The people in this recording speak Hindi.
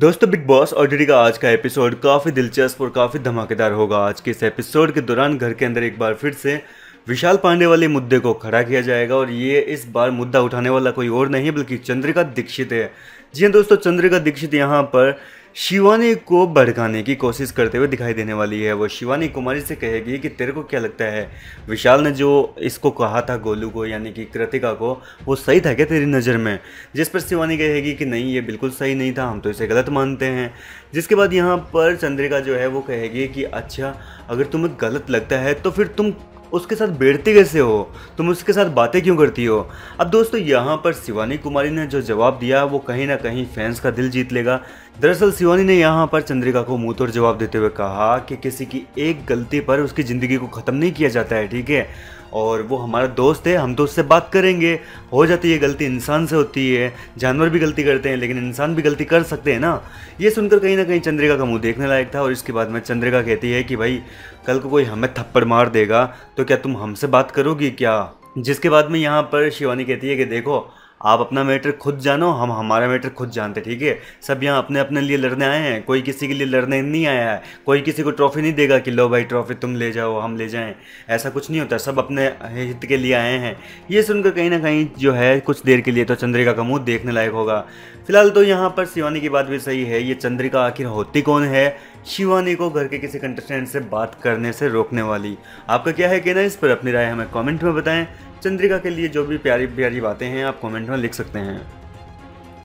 दोस्तों बिग बॉस ऑलरेडी का आज का एपिसोड काफ़ी दिलचस्प और काफ़ी धमाकेदार होगा आज के इस एपिसोड के दौरान घर के अंदर एक बार फिर से विशाल पांडे वाले मुद्दे को खड़ा किया जाएगा और ये इस बार मुद्दा उठाने वाला कोई और नहीं बल्कि चंद्रिका दीक्षित है जी हाँ दोस्तों चंद्रिका दीक्षित यहाँ पर शिवानी को भड़काने की कोशिश करते हुए दिखाई देने वाली है वो शिवानी कुमारी से कहेगी कि तेरे को क्या लगता है विशाल ने जो इसको कहा था गोलू को यानी कि कृतिका को वो सही था क्या तेरी नज़र में जिस पर शिवानी कहेगी कि नहीं ये बिल्कुल सही नहीं था हम तो इसे गलत मानते हैं जिसके बाद यहाँ पर चंद्रिका जो है वो कहेगी कि अच्छा अगर तुम्हें गलत लगता है तो फिर तुम उसके साथ बैठते कैसे हो तुम उसके साथ बातें क्यों करती हो अब दोस्तों यहाँ पर शिवानी कुमारी ने जो जवाब दिया वो कहीं ना कहीं फैंस का दिल जीत लेगा दरअसल शिवानी ने यहाँ पर चंद्रिका को तोड़ जवाब देते हुए कहा कि किसी की एक गलती पर उसकी ज़िंदगी को ख़त्म नहीं किया जाता है ठीक है और वो हमारा दोस्त है हम तो उससे बात करेंगे हो जाती है गलती इंसान से होती है जानवर भी गलती करते हैं लेकिन इंसान भी गलती कर सकते हैं ना ये सुनकर कहीं ना कहीं चंद्रिका का मुंह देखने लायक था और इसके बाद में चंद्रिका कहती है कि भाई कल को कोई हमें थप्पड़ मार देगा तो क्या तुम हमसे बात करोगी क्या जिसके बाद में यहाँ पर शिवानी कहती है कि देखो आप अपना मैटर खुद जानो हम हमारा मैटर खुद जानते ठीक है सब यहाँ अपने अपने लिए लड़ने आए हैं कोई किसी के लिए लड़ने नहीं आया है कोई किसी को ट्रॉफी नहीं देगा कि लो भाई ट्रॉफी तुम ले जाओ हम ले जाएं ऐसा कुछ नहीं होता सब अपने हित के लिए आए हैं ये सुनकर कहीं ना कहीं जो है कुछ देर के लिए तो चंद्रिका का मुँह देखने लायक होगा फिलहाल तो यहाँ पर शिवानी की बात भी सही है ये चंद्रिका आखिर होती कौन है शिवानी को घर के किसी कंटेस्टेंट से बात करने से रोकने वाली आपका क्या है कहना इस पर अपनी राय हमें कॉमेंट में बताएं चंद्रिका के लिए जो भी प्यारी प्यारी बातें हैं आप कमेंट में लिख सकते हैं